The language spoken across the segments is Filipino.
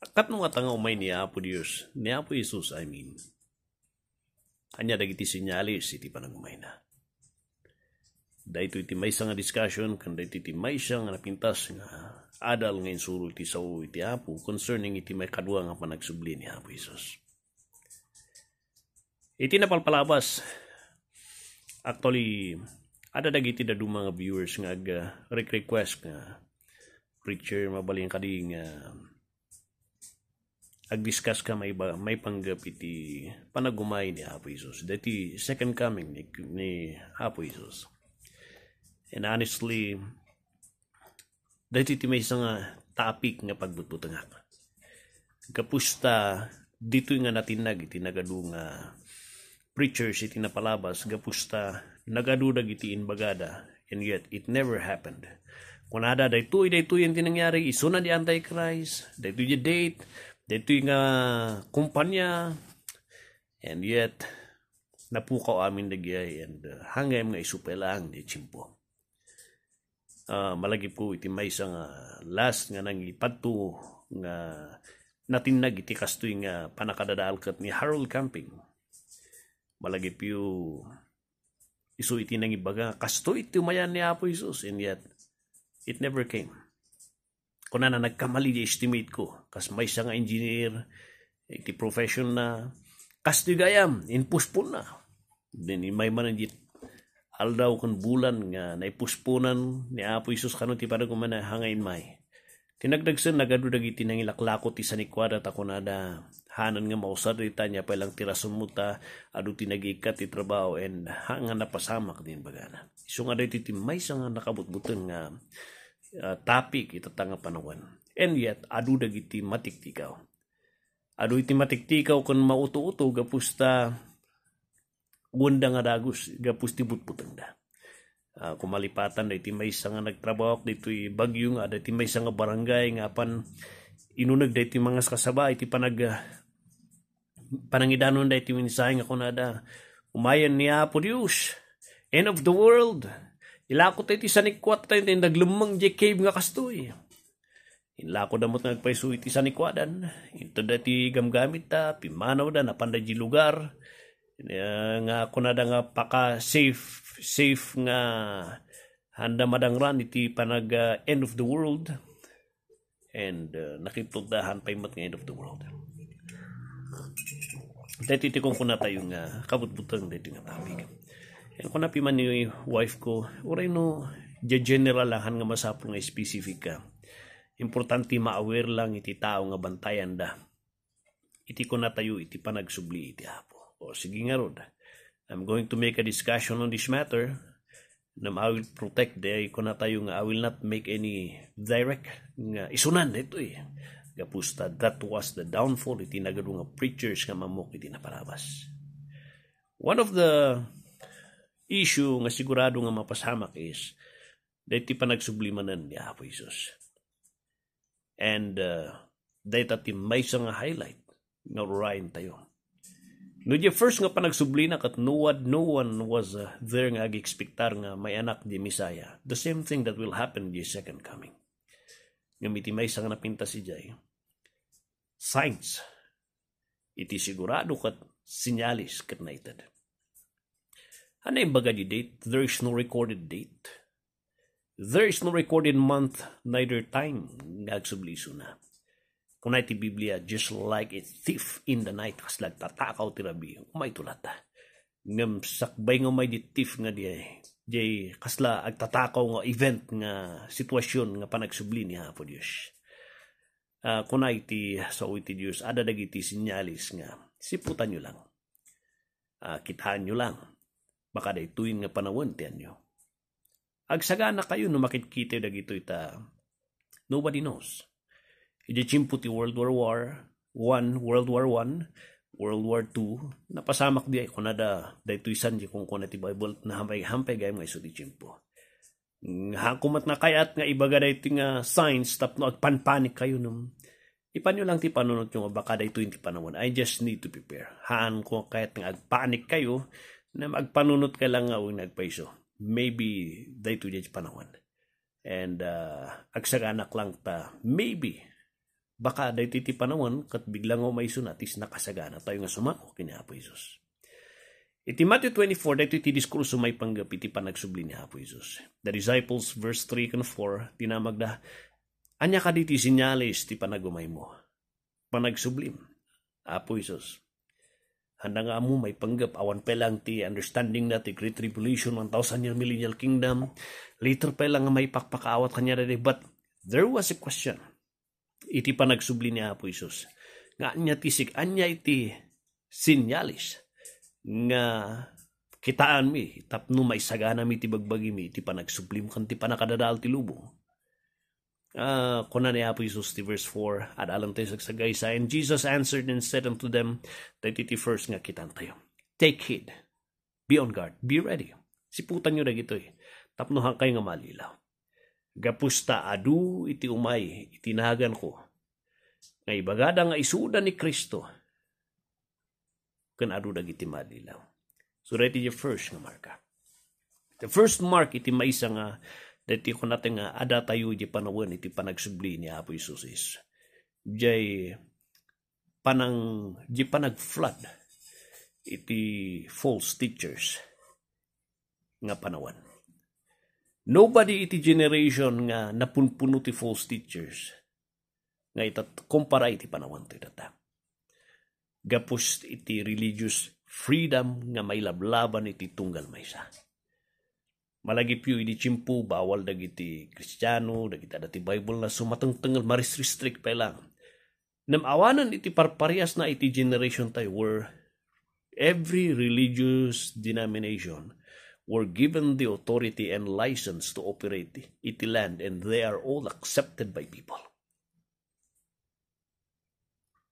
Katnong atanga umay ni Apo Dios, ni Apo Jesus, I mean. Anya dagiti sinyalis iti panagumay na. Dahito iti may nga discussion, kan dahito iti may nga napintas nga adal nga insuro iti sao iti Apo concerning iti may kadwa nga panagsubli ni Apo Jesus. Iti napalpalabas, actually, ada dagiti da mga viewers nga ag uh, request nga preacher mabaling kading uh, agdiscuss ka may may panggap iti panagumay ni Apo Isus. Dati second coming ni, ni Apo Isus. And honestly, dati ti may isang ah, topic nga pagbutbutang ako. Kapusta, dito nga natinag, iti nagadu nga preachers iti napalabas, gapusta, nagadudag iti inbagada, and yet it never happened. Kunada, daytoy, daytoy yung tinangyari, isuna di Antichrist, daytoy yung date, dito yung uh, kumpanya and yet napukaw amin dagay and uh, hangay mga isupelang di chimpo uh, malagi po iti may isang uh, last nga nang ipadto nga natinag iti kasto nga uh, panakadadaalkat ni Harold Camping malagi po iso iti nang ibaga kasto iti umayan ni Apo Isus and yet it never came Kuna na nagkamali di estimate ko. Kas may isang engineer, iti profession na, kas di gayam, inpuspon na. Then may man di aldaw kan bulan nga naipuspunan ni Apo Isus kanon ti para kumana hangain may. Tinagdagsan nagadudag iti nang ilaklako ti sanikwada ta kunada hanan nga mausad rita niya pa lang tirason mo ta adu tinagikat ti trabaho and hanga pasamak din bagana. So aday dito ti may nga nakabutbutan nga uh, topic ito tanga panawan. And yet, adu dagiti matiktikaw. Adu iti matiktikaw kung mauto-uto gapusta gunda nga dagos gapusti butputang da. Uh, ah, kumalipatan da iti may nga nagtrabaho dito bagyo nga da iti may nga barangay nga pan inunag da iti mga kasaba iti panag ah, panangidanon da iti minsay nga kunada umayan ni Apo Dios end of the world Ilako tayo iti sanikwat tayo tayo naglumang di cave nga kasto eh. Inlako damot nga agpaiso iti sanikwadan. Ito dati gamgamit ta, pimanaw da, napanda di lugar. nga ako nga paka safe, safe nga handa madangran iti panag uh, end of the world. And uh, nakitugdahan pa imat nga end of the world. Dati iti kong kuna tayong uh, kabutbutang dito nga topic. Ako na piman ni wife ko, uray no, generalahan nga masapong nga spesifika. Importante ma-aware lang iti tao nga bantayan da. Iti ko na iti panagsubli iti hapo. O sige nga rod, I'm going to make a discussion on this matter na I will protect the ko na nga I will not make any direct nga isunan ito eh. Gapusta, that was the downfall iti nagado nga preachers nga mamok iti naparabas. One of the issue nga sigurado nga mapasamak is dahi pa nagsublimanan ni Apo Jesus. And uh, dahi ti may nga highlight nga rurayan tayo. No di first nga panagsublina kat no one, no one was uh, there nga ag-expectar nga may anak di Misaya. The same thing that will happen di second coming. Nga miti may nga napinta si Jay. Signs. Iti sigurado kat sinyalis kat naitad. Ano yung baga date? There is no recorded date. There is no recorded month, neither time. Nagsubliso na. Kung naiti Biblia, just like a thief in the night, kas nagtatakaw tirabi, umay tulata. Ngam sakbay nga may di thief nga di, di kasla agtatakaw nga event nga sitwasyon nga panagsubli ni Hapo Diyos. Uh, kung naiti sa so uiti Diyos, ada dagiti sinyalis nga, siputan nyo lang. Uh, ah, kitahan nyo lang Baka daytoy nga panawon ti anyo. Agsagana kayo no makikita makitkita dagito ita. Nobody knows. Iti chimpo World War War, One, World War One, World War II, napasamak di ay kunada daytoy san di kung kuna Bible na hampay-hampay gayam nga iso ti chimpo. Hakumat na kayat nga ibaga dayti nga signs tapno agpanpanik kayo nung Ipanyo lang ti panunot yung baka day 20 panawan. I just need to prepare. Haan ko kahit nga agpanik kayo, na magpanunot ka lang nga o nagpaiso. Maybe day to day panahon. And uh, ah, agsaganak lang ta. Maybe. Baka day titi panahon kat biglang may maiso na nakasagana tayo nga sumako kini Apo Isus. Iti Matthew 24, dito iti diskurso may panggap iti panagsubli ni Apo Isus. The disciples, verse 3 and 4, tinamag na, Anya ka diti sinyalis ti panagumay mo. Panagsublim. Apo Isus, Handa nga mo may panggap awan pa lang ti understanding na ti Great Tribulation 1000 year millennial kingdom. Later pa lang may pakpakaawat kanya na eh. but there was a question. Iti pa nagsubli niya po Isus. Nga anya tisik, anya iti sinyalis nga kitaan mi tapno may sagana mi ti bagbagi mi ti panagsublim kan ti panakadadaal ti lubong Uh, ah, kuna ni Apo Jesus ti verse 4 at alam tayo sagsagay sa and Jesus answered and said unto them 31st nga kitan tayo take heed be on guard be ready siputan nyo na gito eh tapnohan kayo nga malilaw gapusta adu iti umay itinagan ko nga ibagada nga isuda ni Kristo kan adu dagiti malilaw so ready your first nga marka the first mark iti maisa nga uh, Dati ko natin nga tayo di panawan iti panagsubli ni Apo Isus is. Jay panang di panag-flood iti false teachers nga panawan. Nobody iti generation nga napunpuno ti false teachers nga itat kumpara iti panawan ti data. Gapos iti religious freedom nga may lablaban iti tunggal maysa malagi piu idi cimpu bawal dagiti Kristiano dagiti ti Bible na sumatengtengal maris restrict pa lang. Nam awanan iti parparias na iti generation tayo where every religious denomination were given the authority and license to operate iti land and they are all accepted by people.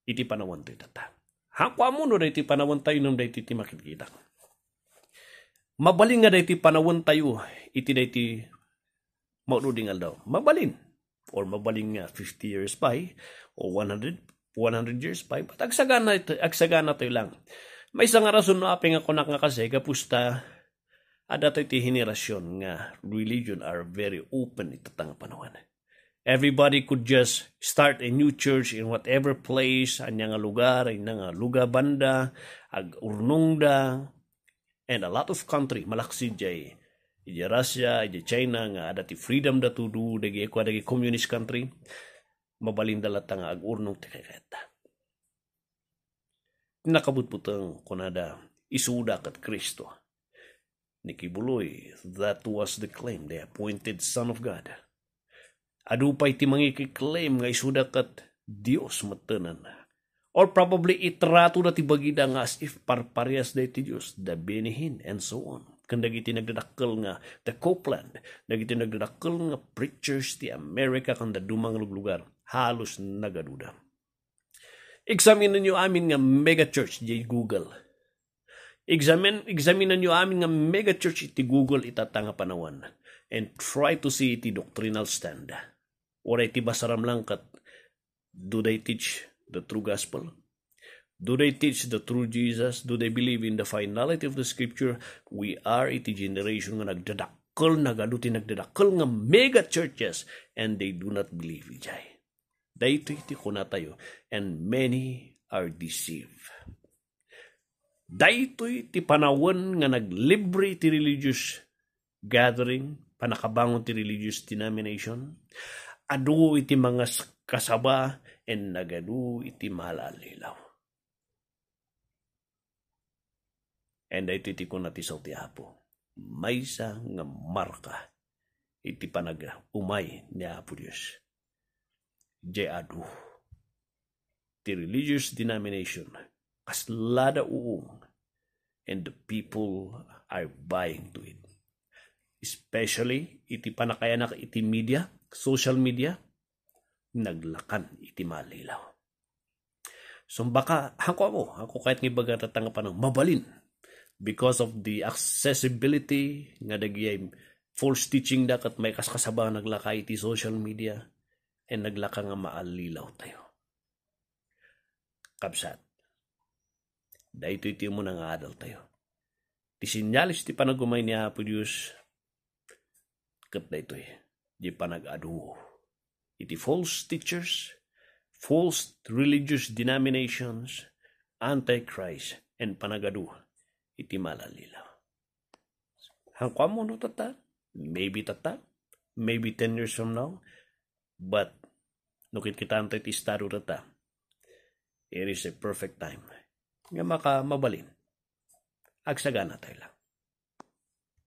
Iti panawan tayo tata. Hakwa mo no iti panawan tayo nung iti makikita mabalin nga dahi panawon tayo iti dahi maunuding aldaw. Mabalin. Or mabalin nga 50 years pa eh, o 100, 100 years pa. Eh. But agsagana, agsagana tayo lang. May isang rason na aping ako nga kasi kapusta adato iti henerasyon nga religion are very open itatang panawan. Everybody could just start a new church in whatever place, anya nga lugar, anya nga lugar banda, ag urnungda, And a lot of country, malaksi jay, iji Russia, iji China, nga ada ti freedom da tudu, dagi ekwa dagi communist country, mabalinda lata nga agurnong tikaketa. Nakabutputang kunada isuda kat Kristo. kibuloy that was the claim, the appointed Son of God. adu Adupay ti mangikiklaim nga isuda kat Dios matanan or probably itrato na tibagida nga as if parparehas day ti Dios da benihin and so on Kanda dagiti nagdadakkel nga the Copeland, dagiti nagdadakkel nga preachers ti America kung da dumang lugar, halos nagaduda. Examine nyo amin nga mega church di Google. Examine, examine nyo amin nga mega church iti Google itatanga panawan and try to see iti doctrinal stand. Or iti basaram lang kat do they teach the true gospel? Do they teach the true Jesus? Do they believe in the finality of the scripture? We are iti generation nga nagdadakkel, nagaduti nagdadakkel nga mega churches and they do not believe Jai. Dahito iti kuna tayo and many are deceived. Daytoy ti panawan nga naglibre ti religious gathering, panakabangon ti religious denomination. Adu iti mga kasaba إن nagadu itimal alilaw. And ay titikon na ti ti Apo. May sa nga marka iti panag umay ni Apo Diyos. Diyay adu. Ti religious denomination kaslada uong and the people are buying to it. Especially iti panakayanak iti media, social media, naglakan iti malilaw. Sumbaka, baka hako ako, ako kahit nga baga tatangapan ng mabalin because of the accessibility nga dagiyay false teaching da kat may kaskasaba naglaka iti social media and naglaka nga maalilaw tayo. Kapsat. Dahito iti mo nga adal tayo. Ti sinyalis ti panagumay ni Apo Diyos kat dahito eh. Di panag-aduo it false teachers, false religious denominations, Antichrist, and Panagadu, iti malalila. Hangkwa mo no tata, maybe tata, maybe 10 years from now, but nukit kita ang iti estado tata, it is a perfect time nga maka mabalin. Agsagana tayo lang.